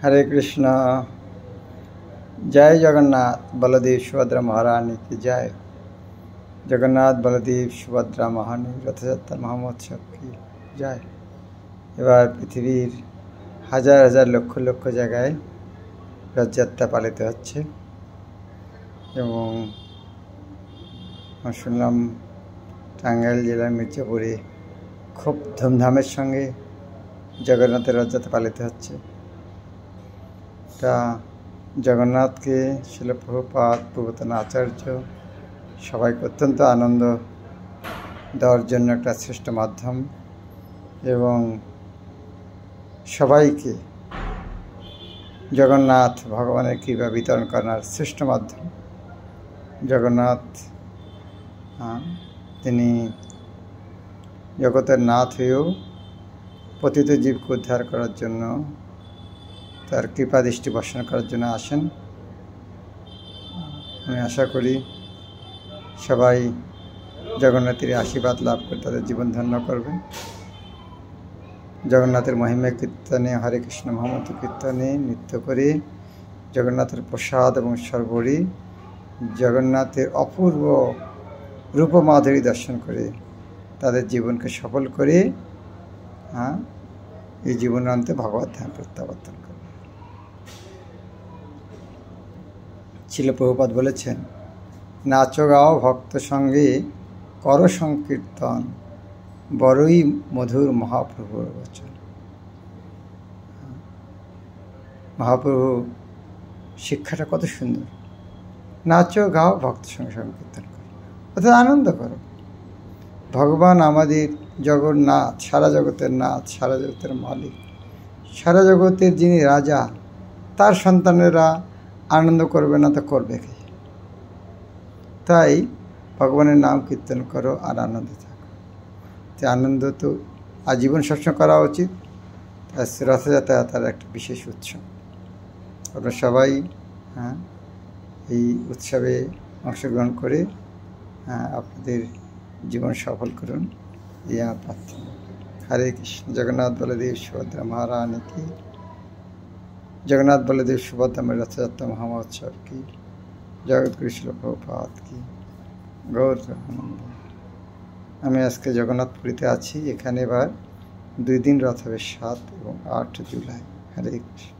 হরে কৃষ্ণ জয় জগন্নাথ বলদেব সুভদ্রা মহারানী কি জয় জগন্নাথ বলদেব সুভদ্রা মহানী রথযাত্রা মহামোৎসব কি জয় এবার পৃথিবীর হাজার হাজার লক্ষ লক্ষ জায়গায় রথযাত্রা পালিত হচ্ছে এবং শুনলাম টাঙ্গাইল জেলার মির্জাপুরে খুব ধুমধামের সঙ্গে জগন্নাথের রথযাত্রা পালিত হচ্ছে তা জগন্নাথকে শিলপ্রভুপাত পুরাতন আচার্য সবাইকে অত্যন্ত আনন্দ দেওয়ার জন্য একটা শ্রেষ্ঠ মাধ্যম এবং সবাইকে জগন্নাথ ভগবানের কৃপা বিতরণ করার শ্রেষ্ঠ মাধ্যম জগন্নাথ তিনি জগতের নাথ হয়েও পতিত জীবকে উদ্ধার করার জন্য তার কৃপা দৃষ্টি বর্ষণ করার জন্য আসেন আমি আশা করি সবাই জগন্নাথের আশীর্বাদ লাভ করে তাদের জীবন ধন্য করবে জগন্নাথের মহিমা কীর্তনে হরে কৃষ্ণ মহম্মদ কীর্তনে নৃত্য করে জগন্নাথের প্রসাদ এবং সর্বরি জগন্নাথের অপূর্ব রূপমাধুরী দর্শন করে তাদের জীবনকে সফল করে হ্যাঁ এই জীবনান্তে ভগবত ধ্যান প্রত্যাবর্তন ছিল প্রভুপাত বলেছেন নাচো গাও ভক্ত সঙ্গে কর সংকীর্তন বড়ই মধুর মহাপ্রভুর বচন মহাপ্রভু শিক্ষাটা কত সুন্দর নাচো গাও ভক্ত সঙ্গে সংকীর্তন করো অর্থাৎ আনন্দ করো ভগবান আমাদের জগন্নাথ সারা জগতের নাথ সারা জগতের মালিক সারা জগতের যিনি রাজা তার সন্তানেরা আনন্দ করবে না তো করবে কি তাই ভগবানের নাম কীর্তন করো আর আনন্দ থাকো তো আনন্দ তো আজীবন সবসময় করা উচিত রথযাত্রা তার একটা বিশেষ উৎসব আমরা সবাই হ্যাঁ এই উৎসবে অংশগ্রহণ করে হ্যাঁ, আপনাদের জীবন সফল করুন ইয়া প্রার্থনা হরে কৃষ্ণ জগন্নাথ বলদেব সুভদ্রা মহারানী কি জগন্নাথ বলদেব सुभद्रम রথযাত্রা মহামহোৎসব কী की জগৎ কৃষ্ণ প্রভাত কী গৌর আনন্দ আমি আজকে জগন্নাথপুরীতে আছি এখানে এবার দুই দিন রথ হবে সাত এবং আট জুলাই হরে কৃষ্ণ